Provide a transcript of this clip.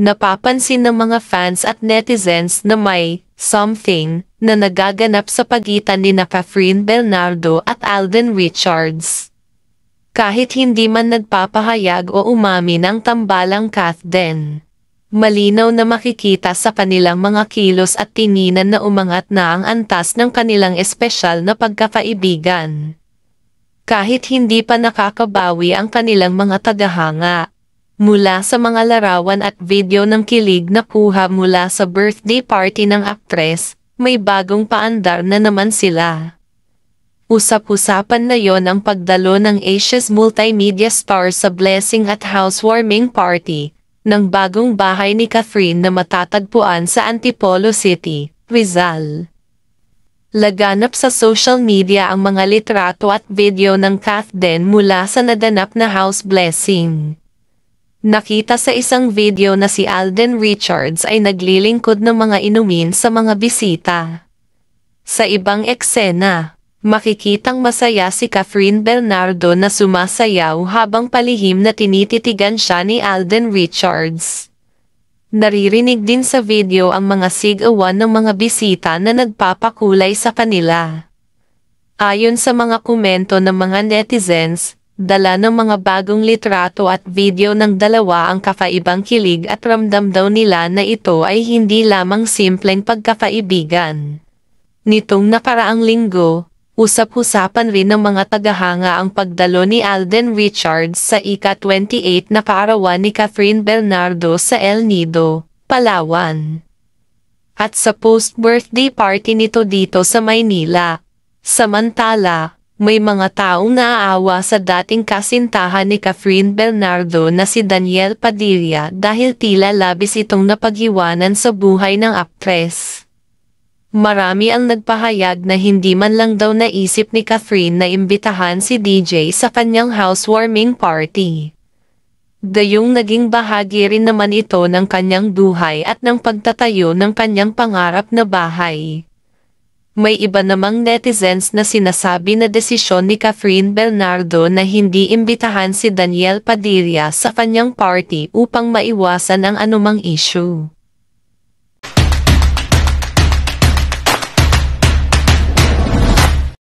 napapansin ng mga fans at netizens na may something na nagaganap sa pagitan ni na Catherine Bernardo at Alden Richards. Kahit hindi man nagpapahayag o umami ng tambalang Kath Den. Malinaw na makikita sa kanilang mga kilos at tinginan na umangat na ang antas ng kanilang espesyal na pagkakaibigan. Kahit hindi pa nakakabawi ang kanilang mga tagahanga, mula sa mga larawan at video ng kilig na kuha mula sa birthday party ng aktres, may bagong paandar na naman sila. Usap-usapan na yon ang pagdalo ng Asia's multimedia star sa blessing at housewarming party ng bagong bahay ni Catherine na matatagpuan sa Antipolo City, Rizal. Laganap sa social media ang mga litrato at video ng Kath Den mula sa nadanap na house blessing. Nakita sa isang video na si Alden Richards ay naglilingkod ng mga inumin sa mga bisita. Sa ibang eksena, makikitang masaya si Catherine Bernardo na sumasayaw habang palihim na tinititigan siya ni Alden Richards. Naririnig din sa video ang mga sigawan ng mga bisita na nagpapakulay sa kanila. Ayon sa mga komento ng mga netizens, dala ng mga bagong litrato at video ng dalawa ang kakaibang kilig at ramdam daw nila na ito ay hindi lamang simpleng pagkakaibigan. Nitong nakaraang linggo, usap-usapan rin ng mga tagahanga ang pagdalo ni Alden Richards sa ika-28 na kaarawan ni Catherine Bernardo sa El Nido, Palawan. At sa post-birthday party nito dito sa Maynila. Samantala, may mga taong naaawa sa dating kasintahan ni Catherine Bernardo na si Daniel Padilla dahil tila labis itong napaghiwanan sa buhay ng aktres. Marami ang nagpahayag na hindi man lang daw naisip ni Catherine na imbitahan si DJ sa kanyang housewarming party. Gayong naging bahagi rin naman ito ng kanyang buhay at ng pagtatayo ng kanyang pangarap na bahay may iba namang netizens na sinasabi na desisyon ni Catherine Bernardo na hindi imbitahan si Daniel Padilla sa kanyang party upang maiwasan ang anumang issue.